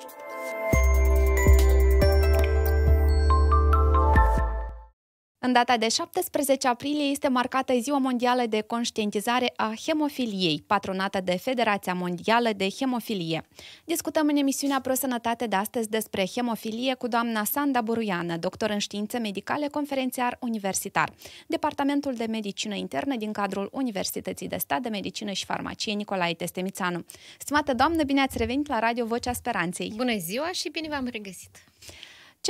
中。În data de 17 aprilie este marcată Ziua Mondială de Conștientizare a Hemofiliei, patronată de Federația Mondială de Hemofilie. Discutăm în emisiunea Prosănătate de astăzi despre hemofilie cu doamna Sanda Buruiană, doctor în științe medicale, conferențiar universitar, Departamentul de Medicină Internă din cadrul Universității de Stat de Medicină și Farmacie Nicolae Testemițanu. Stimată doamnă, bine ați revenit la Radio Vocea Speranței! Bună ziua și bine v-am regăsit!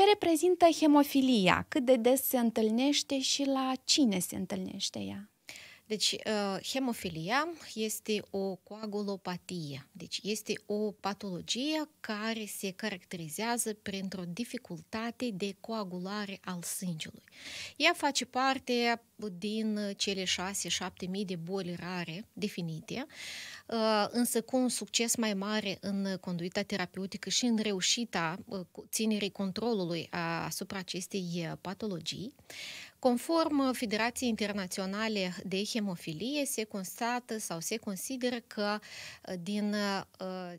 Ce reprezintă hemofilia? Cât de des se întâlnește și la cine se întâlnește ea? Deci, uh, hemofilia este o coagulopatie, deci este o patologie care se caracterizează printr-o dificultate de coagulare al sângelui. Ea face parte din cele 6-7 mii de boli rare definite, uh, însă cu un succes mai mare în conduita terapeutică și în reușita uh, ținerii controlului asupra acestei patologii. Conform Federației Internaționale de Hemofilie, se constată sau se consideră că uh, din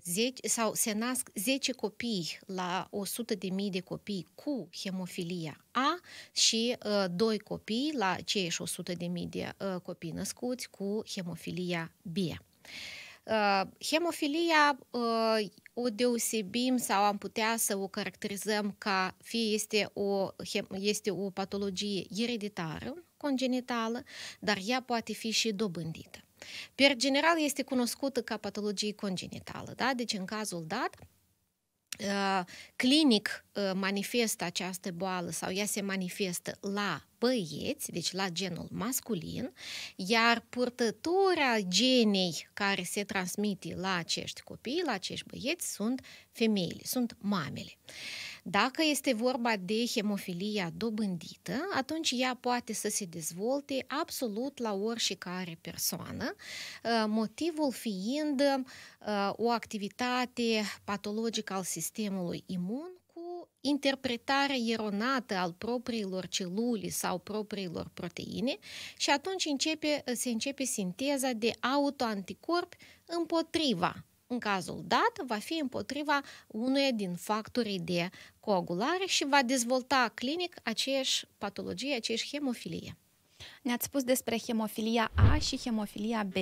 10, uh, sau se nasc 10 copii la 100.000 de copii cu hemofilia A și 2 uh, copii la cei 100.000 de copii născuți cu hemofilia B. Hemofilia o deosebim sau am putea să o caracterizăm ca fie este o, este o patologie ereditară, congenitală, dar ea poate fi și dobândită. Per general este cunoscută ca patologie congenitală, da? deci în cazul dat, uh, clinic Uh, manifestă această boală sau ea se manifestă la băieți, deci la genul masculin, iar purtătura genei care se transmite la acești copii, la acești băieți, sunt femeile, sunt mamele. Dacă este vorba de hemofilia dobândită, atunci ea poate să se dezvolte absolut la oricare persoană, uh, motivul fiind uh, o activitate patologică al sistemului imun interpretare eronată al propriilor celule sau propriilor proteine și atunci începe, se începe sinteza de autoanticorpi împotriva în cazul dat, va fi împotriva unuia din factorii de coagulare și va dezvolta clinic aceeași patologie, aceeași hemofilie. Ne-ați spus despre hemofilia A și hemofilia B.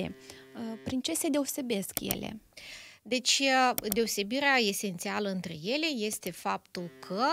Prin ce se deosebesc ele? Uh, deci, uh, deosebirea esențială între ele este faptul că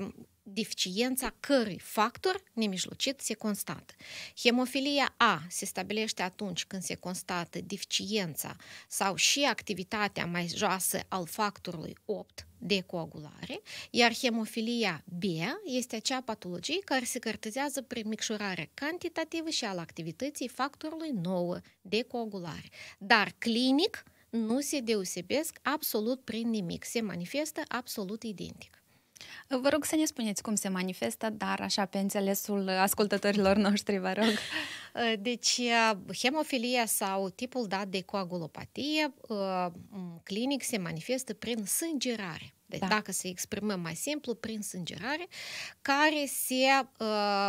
uh, deficiența cărui factor nemijlocit se constată. Hemofilia A se stabilește atunci când se constată deficiența sau și activitatea mai joasă al factorului 8 de coagulare, iar hemofilia B este acea patologie care se cartezează prin micșorare cantitativă și al activității factorului 9 de coagulare. Dar clinic, nu se deosebesc absolut prin nimic, se manifestă absolut identic. Vă rog să ne spuneți cum se manifestă, dar așa pe înțelesul ascultătorilor noștri, vă rog. Uh, deci, uh, hemofilia sau tipul dat de coagulopatie uh, clinic se manifestă prin sângerare. Deci, da. dacă se exprimăm mai simplu, prin sângerare, care se uh,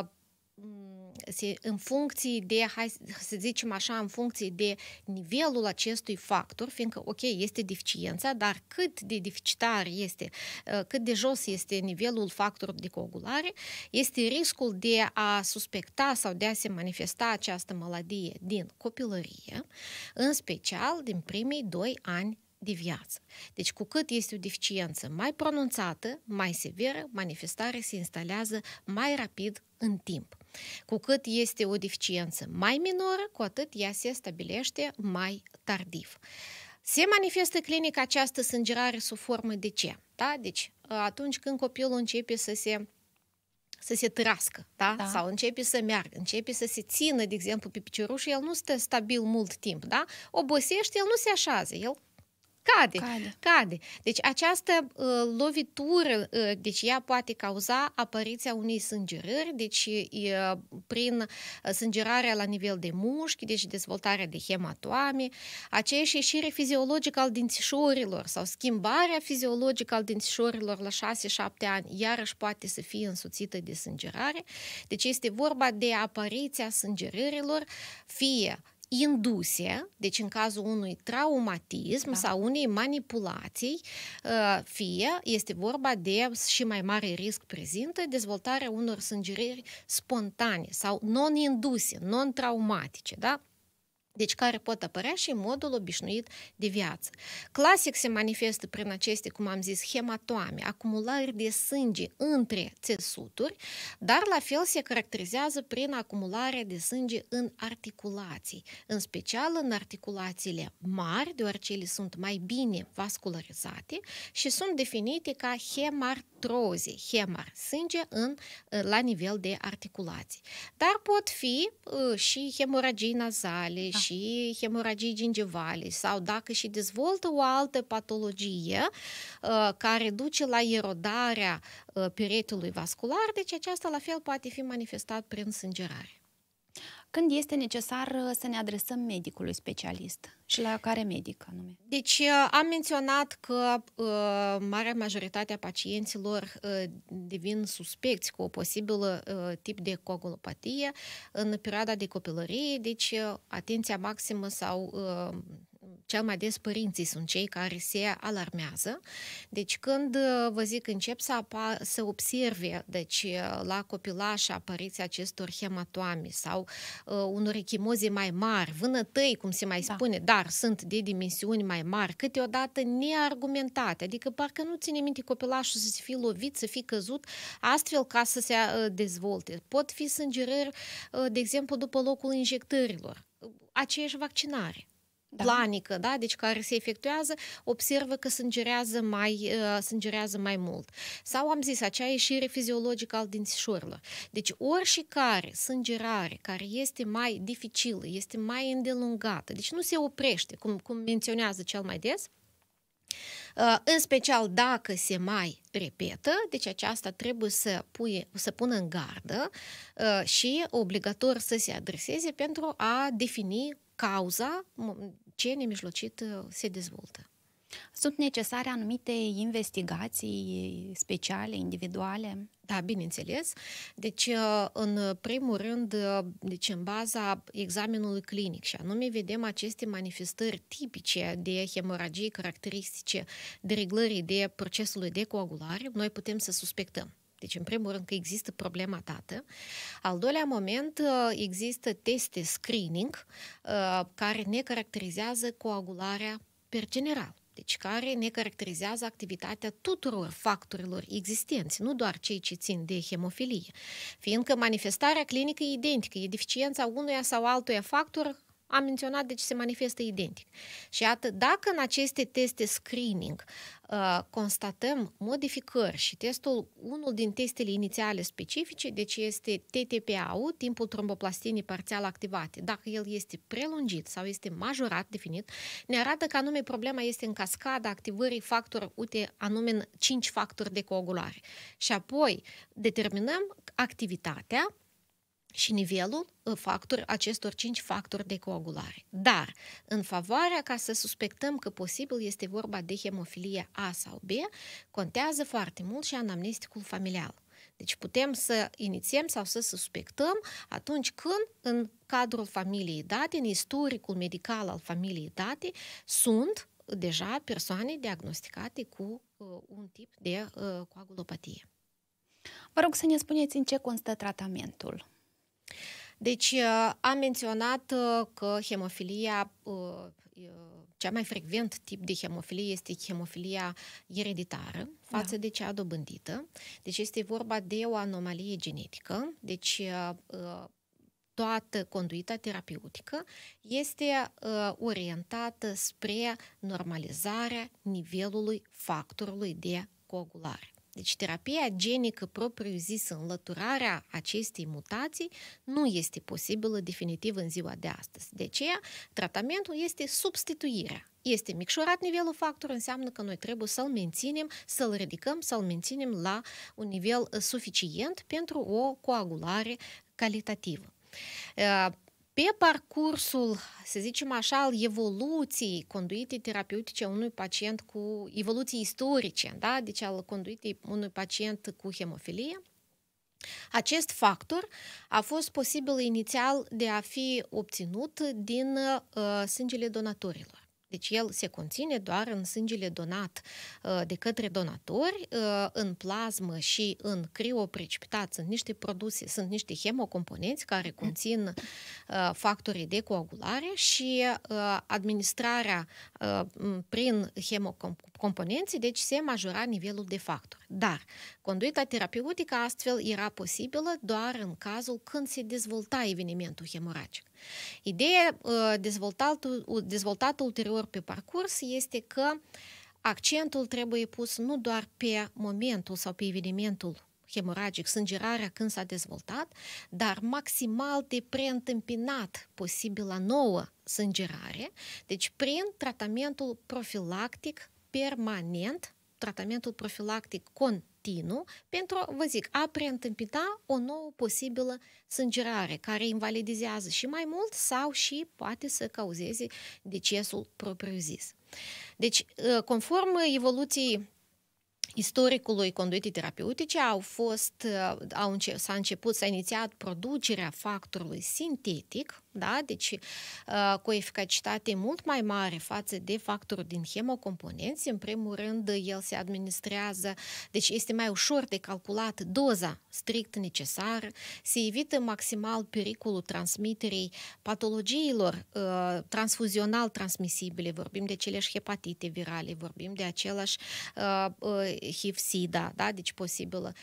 în funcție de, hai să zicem așa, în funcție de nivelul acestui factor, fiindcă, ok, este deficiența, dar cât de deficitar este, uh, cât de jos este nivelul factorului de coagulare, este riscul de a suspecta sau de a se manifesta această maladie din copilărie, în special din primii doi ani de viață. Deci, cu cât este o deficiență mai pronunțată, mai severă, manifestarea se instalează mai rapid în timp. Cu cât este o deficiență mai minoră, cu atât ea se stabilește mai tardiv. Se manifestă clinic această sângerare sub formă de ce? Da? Deci, ă, atunci când copilul începe să se să se trască, da? da? Sau începe să meargă, începe să se țină, de exemplu, pe piciorușul, el nu stă stabil mult timp, da? Obosește, el nu se așează, el cade, cade. cade. Deci această uh, lovitură, uh, deci ea poate cauza apariția unei sângerări, deci uh, prin sângerarea la nivel de mușchi, deci dezvoltarea de hematoame, aceeași ieșire fiziologică al dințișorilor sau schimbarea fiziologică al dințișorilor la 6-7 ani, iarăși poate să fie însuțită de sângerare. Deci este vorba de apariția sângerărilor, fie induse, deci în cazul unui traumatism da. sau unei manipulații, uh, fie este vorba de și mai mare risc prezintă dezvoltarea unor sângeriri spontane sau non-induse, non-traumatice, da? deci care pot apărea și în modul obișnuit de viață. Clasic se manifestă prin aceste, cum am zis, hematoame, acumulări de sânge între țesuturi, dar la fel se caracterizează prin acumularea de sânge în articulații, în special în articulațiile mari, deoarece ele sunt mai bine vascularizate și sunt definite ca hemartroze, hemar, sânge în, eh, la nivel de articulații. Dar pot fi eh, și hemoragii nazale, și hemoragii gingivale sau dacă și dezvoltă o altă patologie uh, care duce la erodarea uh, peretelui vascular, deci aceasta la fel poate fi manifestat prin sângerare când este necesar uh, să ne adresăm medicului specialist și la care medic anume? Deci uh, am menționat că uh, marea majoritate a pacienților uh, devin suspecți cu o posibilă uh, tip de coagulopatie în perioada de copilărie, deci uh, atenția maximă sau uh, cel mai des părinții sunt cei care se alarmează. Deci când, uh, vă zic, încep să, apa, să observe deci, uh, la copilaș apariția acestor hematoame sau uh, unor echimoze mai mari, vânătăi, cum se mai da. spune, dar sunt de dimensiuni mai mari, câteodată neargumentate, adică parcă nu ține minte copilașul să se fie lovit, să fie căzut, astfel ca să se uh, dezvolte. Pot fi sângerări, de exemplu, după locul injectărilor aceeași vaccinare da. planică, da? deci care se efectuează, observă că sângerează mai, uh, sângerează mai mult. Sau am zis, acea ieșire fiziologică al dințișorilor. Deci oricare sângerare care este mai dificilă, este mai îndelungată, deci nu se oprește, cum, cum menționează cel mai des, Uh, în special dacă se mai repetă, deci aceasta trebuie să, pui, să pună în gardă uh, și obligator să se adreseze pentru a defini cauza ce nemijlocit uh, se dezvoltă. Sunt necesare anumite investigații speciale, individuale? Da, bineînțeles. Deci, uh, în primul rând, uh, deci în baza examenului clinic și anume vedem aceste manifestări tipice de hemoragie caracteristice de reglării de procesului de coagulare, noi putem să suspectăm deci, în primul rând, că există problema dată. Al doilea moment, uh, există teste screening uh, care ne caracterizează coagularea per general deci care ne caracterizează activitatea tuturor factorilor existenți, nu doar cei ce țin de hemofilie, fiindcă manifestarea clinică e identică, e deficiența unuia sau altuia factor am menționat de deci ce se manifestă identic. Și iată, dacă în aceste teste screening uh, constatăm modificări și testul, unul din testele inițiale specifice, deci este ttpa timpul tromboplastinii parțial activate, dacă el este prelungit sau este majorat definit, ne arată că anume problema este în cascada activării factor UTE, anume în 5 factori de coagulare. Și apoi determinăm activitatea și nivelul uh, factor, acestor cinci factori de coagulare. Dar, în favoarea ca să suspectăm că posibil este vorba de hemofilie A sau B, contează foarte mult și anamnesticul familial. Deci putem să inițiem sau să suspectăm atunci când în cadrul familiei date, în istoricul medical al familiei date, sunt deja persoane diagnosticate cu uh, un tip de uh, coagulopatie. Vă rog să ne spuneți în ce constă tratamentul. Deci uh, am menționat uh, că hemofilia, uh, cea mai frecvent tip de hemofilie este hemofilia ereditară da. față da. de cea dobândită. Deci este vorba de o anomalie genetică. Deci toată conduita terapeutică este orientată spre normalizarea nivelului factorului de coagulare. Deci terapia genică propriu-zis, înlăturarea acestei mutații, nu este posibilă definitiv în ziua de astăzi. De aceea, tratamentul este substituirea este micșorat nivelul factor, înseamnă că noi trebuie să-l menținem, să-l ridicăm, să-l menținem la un nivel uh, suficient pentru o coagulare calitativă. Uh, pe parcursul, să zicem așa, al evoluției conduitei terapeutice unui pacient cu evoluții istorice, da? deci al conduitei unui pacient cu hemofilie, acest factor a fost posibil inițial de a fi obținut din uh, sângele donatorilor. Deci el se conține doar în sângele donat uh, de către donatori, uh, în plasmă și în crioprecipitat. sunt niște produse, sunt niște hemocomponenți care conțin uh, factorii de coagulare și administrarea prin hemocomponenți componenții, deci se majora nivelul de factor. Dar conduita terapeutică astfel era posibilă doar în cazul când se dezvolta evenimentul hemoragic. Ideea uh, dezvoltată, dezvoltat ulterior pe parcurs este că accentul trebuie pus nu doar pe momentul sau pe evenimentul hemoragic, sângerarea când s-a dezvoltat, dar maximal de preîntâmpinat la nouă sângerare, deci prin tratamentul profilactic permanent tratamentul profilactic continuu pentru, vă zic, a preîntâmpina o nouă posibilă sângerare care invalidizează și mai mult sau și poate să cauzeze decesul propriu-zis. Deci, ă, conform evoluției istoricului conduitei terapeutice au fost, uh, au înce- s-a început, s-a inițiat producerea factorului sintetic, da? deci uh, cu eficacitate mult mai mare față de factorul din hemocomponenți. În primul rând, el se administrează, deci este mai ușor de calculat doza strict necesară, se evită maximal pericolul transmiterii patologiilor uh, transfuzional transmisibile, vorbim de aceleași hepatite virale, vorbim de același uh, uh HIV-SIDA, da? deci posibilă.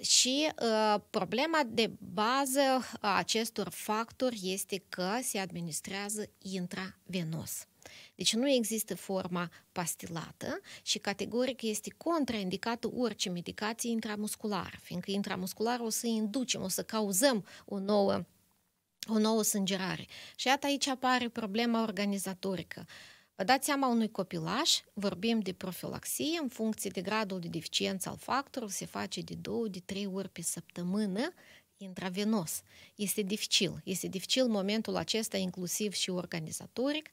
Și ă, problema de bază a acestor factori este că se administrează intravenos. Deci nu există forma pastilată și categoric este contraindicată orice medicație intramusculară, fiindcă intramuscular o să inducem, o să cauzăm o nouă o nouă sângerare. Și iată aici apare problema organizatorică. Uh, Vă dați seama unui copilaș, vorbim de profilaxie în funcție de gradul de deficiență al factorului, se face de 2 de 3 ori pe săptămână intravenos. Este dificil. Este dificil momentul acesta, inclusiv și organizatoric,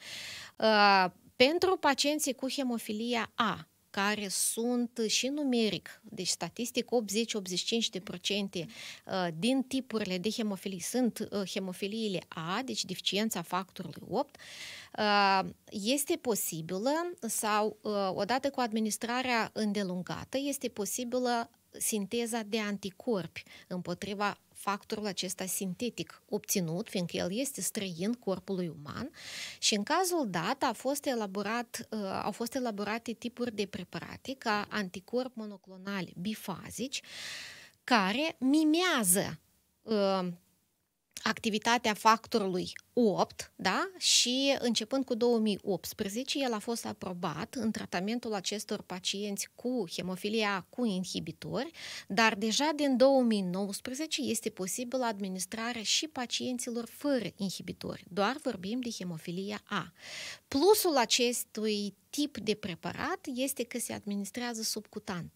uh, pentru pacienții cu hemofilia A care sunt și numeric, deci statistic 80-85% uh, din tipurile de hemofilii sunt uh, hemofiliile A, deci deficiența factorului 8, uh, este posibilă sau odată cu administrarea îndelungată este posibilă sinteza de anticorpi împotriva factorul acesta sintetic obținut, fiindcă el este străin corpului uman și în cazul dat a fost elaborat, uh, au fost elaborate tipuri de preparate ca anticorp monoclonali bifazici care mimează uh, activitatea factorului 8, da? Și începând cu 2018, el a fost aprobat în tratamentul acestor pacienți cu hemofilia cu inhibitori, dar deja din 2019 este posibilă administrarea și pacienților fără inhibitori, doar vorbim de hemofilia A. Plusul acestui tip de preparat este că se administrează subcutan.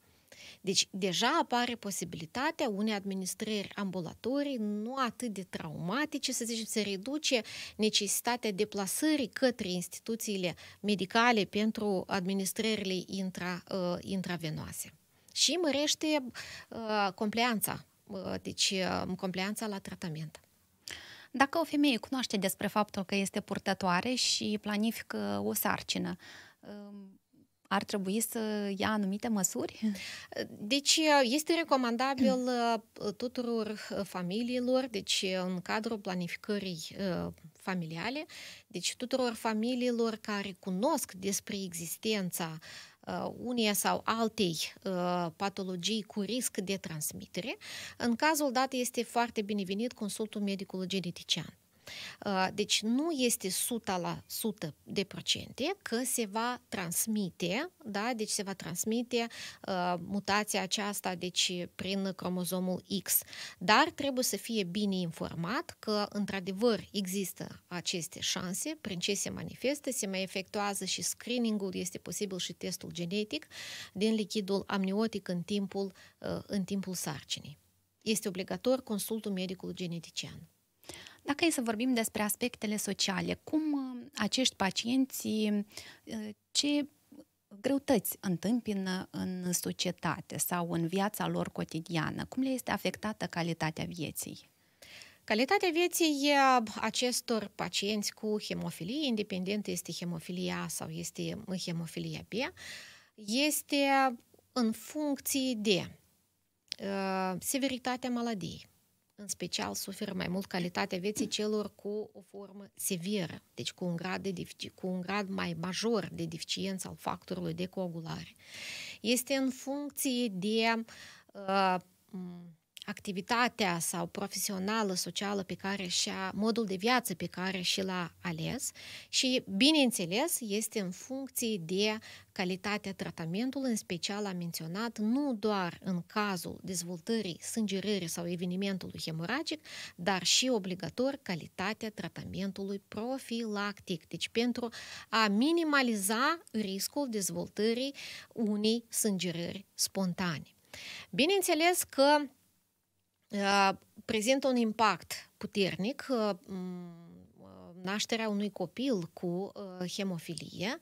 Deci deja apare posibilitatea unei administrări ambulatorii nu atât de traumatice, să zicem, se reduce necesitatea deplasării către instituțiile medicale pentru administrările intra, uh, intravenoase. Și mărește uh, compleanța, uh, deci uh, compleanța la tratament. Dacă o femeie cunoaște despre faptul că este purtătoare și planifică o sarcină, uh, ar trebui să ia anumite măsuri? Deci uh, este recomandabil uh, tuturor uh, familiilor, deci în cadrul planificării familiale, deci tuturor familiilor care cunosc despre existența unei sau altei patologii cu risc de transmitere, în cazul dat este foarte binevenit consultul medicului genetician. Uh, deci nu este 100% la 100 de procente că se va transmite, da? deci se va transmite uh, mutația aceasta deci prin cromozomul X. Dar trebuie să fie bine informat că într-adevăr există aceste șanse, prin ce se manifestă, se mai efectuează și screeningul, este posibil și testul genetic din lichidul amniotic în timpul, uh, în timpul sarcinii. Este obligator consultul medicului genetician. Dacă e să vorbim despre aspectele sociale, cum uh, acești pacienți, uh, ce greutăți întâmpină uh, în societate sau în viața lor cotidiană? Cum le este afectată calitatea vieții? Calitatea vieții acestor pacienți cu hemofilie, independent este hemofilia A sau este hemofilia B, este în funcție de uh, severitatea maladiei în special suferă mai mult calitatea vieții celor cu o formă severă, deci cu un grad, de defici- cu un grad mai major de deficiență al factorului de coagulare. Este în funcție de uh, activitatea sau profesională, socială pe care și-a, modul de viață pe care și l-a ales și, bineînțeles, este în funcție de calitatea tratamentului, în special a menționat nu doar în cazul dezvoltării sângerării sau evenimentului hemoragic, dar și obligator calitatea tratamentului profilactic, deci pentru a minimaliza riscul dezvoltării unei sângerări spontane. Bineînțeles că Uh, prezintă un impact puternic uh, uh, nașterea unui copil cu hemofilie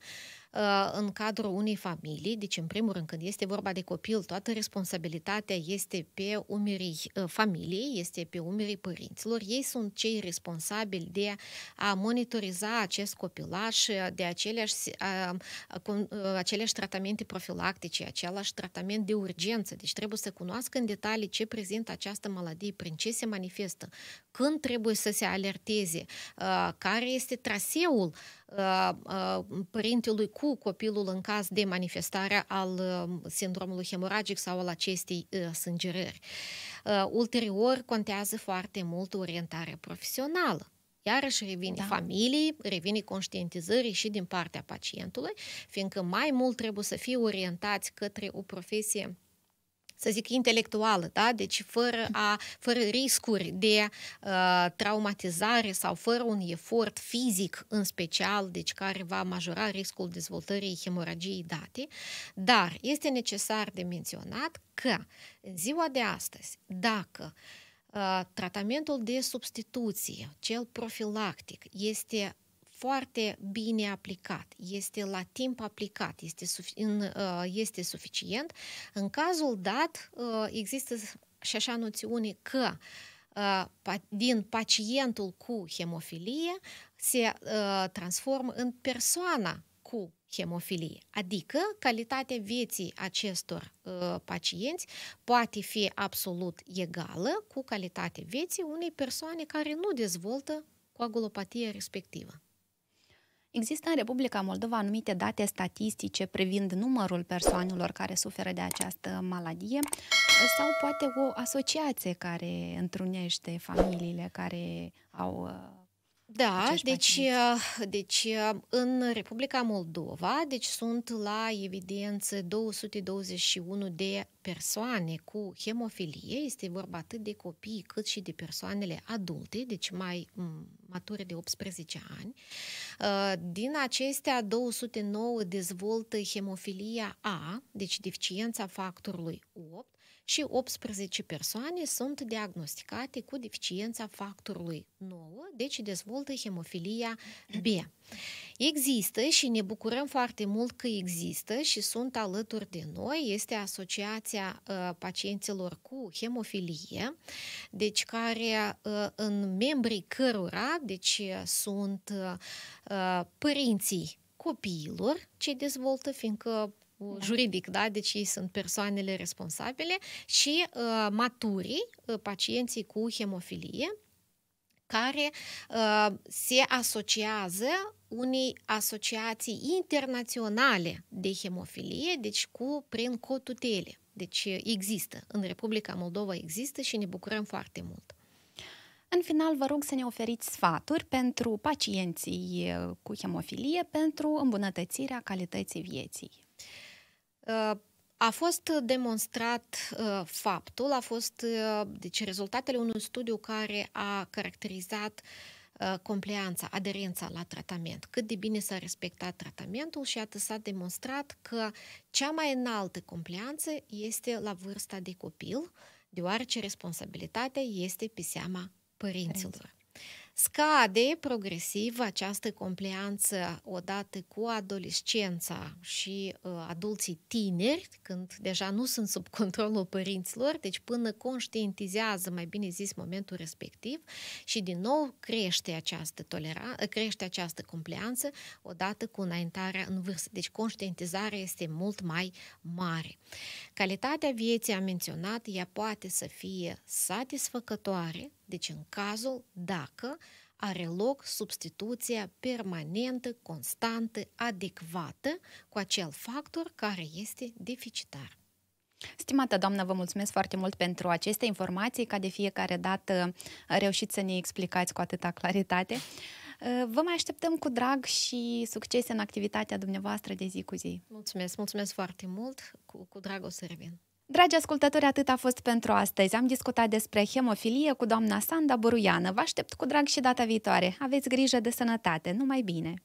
Uh, în cadrul unei familii, deci în primul rând când este vorba de copil, toată responsabilitatea este pe umerii uh, familiei, este pe umerii părinților. Ei sunt cei responsabili de a monitoriza acest copilaș de aceleași, uh, cu, aceleași tratamente profilactice, același tratament de urgență. Deci trebuie să cunoască în detalii ce prezintă această maladie, prin ce se manifestă, când trebuie să se alerteze, uh, care este traseul uh, uh, părintelui cu copilul în caz de manifestare al sindromului hemoragic sau al acestei sângerări. Ulterior, contează foarte mult orientarea profesională iarăși revine da. familiei, revine conștientizării și din partea pacientului, fiindcă mai mult trebuie să fie orientați către o profesie să zic, intelectuală, da? deci fără, a, fără riscuri de uh, traumatizare sau fără un efort fizic în special, deci care va majora riscul dezvoltării hemoragiei date, dar este necesar de menționat că în ziua de astăzi, dacă uh, tratamentul de substituție, cel profilactic, este foarte bine aplicat, este la timp aplicat, este, sufi- în, uh, este suficient. În cazul dat, uh, există și așa noțiune că uh, din pacientul cu hemofilie se transformă în persoana cu hemofilie, adică calitatea vieții acestor uh, pacienți poate fi absolut egală cu calitatea vieții unei persoane care nu dezvoltă coagulopatia respectivă. Există în Republica Moldova anumite date statistice privind numărul persoanelor care suferă de această maladie sau poate o asociație care întrunește familiile care au uh, da, deci, uh, deci uh, în Republica Moldova deci sunt la evidență 221 de persoane cu hemofilie, este vorba atât de copii cât și de persoanele adulte, deci mai mm, mature de 18 ani. Uh, din acestea, 209 dezvoltă hemofilia A, deci deficiența factorului 8, și 18 persoane sunt diagnosticate cu deficiența factorului 9, deci dezvoltă hemofilia B. Există și ne bucurăm foarte mult că există și sunt alături de noi. Este Asociația uh, Pacienților cu Hemofilie, deci care uh, în membrii cărora deci, ă, sunt uh, părinții copiilor ce dezvoltă, fiindcă juridic, da? deci ei sunt persoanele responsabile și uh, maturii, uh, pacienții cu hemofilie, care uh, se asociază unei asociații internaționale de hemofilie, deci cu prin cotutele. Deci există. În Republica Moldova există și ne bucurăm foarte mult. În final, vă rog să ne oferiți sfaturi pentru pacienții uh, cu hemofilie pentru îmbunătățirea calității vieții. A fost demonstrat uh, faptul, a fost uh, deci rezultatele unui studiu care a caracterizat uh, compleanța, aderența la tratament, cât de bine s-a respectat tratamentul și atât s-a demonstrat că cea mai înaltă compleanță este la vârsta de copil, deoarece responsabilitatea este pe seama părinților. Părinților. Scade progresiv această compleanță odată cu adolescența și uh, adulții tineri, când deja nu sunt sub controlul părinților, deci până conștientizează, mai bine zis, momentul respectiv și din nou crește această, tolera- uh, crește această compleanță odată cu înaintarea în vârstă. Deci conștientizarea este mult mai mare. Calitatea vieții, am menționat, ea poate să fie satisfăcătoare, deci în cazul dacă are loc substituția permanentă, constantă, adecvată cu acel factor care este deficitar. Stimată doamnă, vă mulțumesc foarte mult pentru aceste informații, ca de fiecare dată reușiți să ne explicați cu atâta claritate. Vă mai așteptăm cu drag și succes în activitatea dumneavoastră de zi cu zi. Mulțumesc, mulțumesc foarte mult, cu, cu drag o să revin. Dragi ascultători, atât a fost pentru astăzi. Am discutat despre hemofilie cu doamna Sanda Buruiană. Vă aștept cu drag și data viitoare. Aveți grijă de sănătate. Numai bine!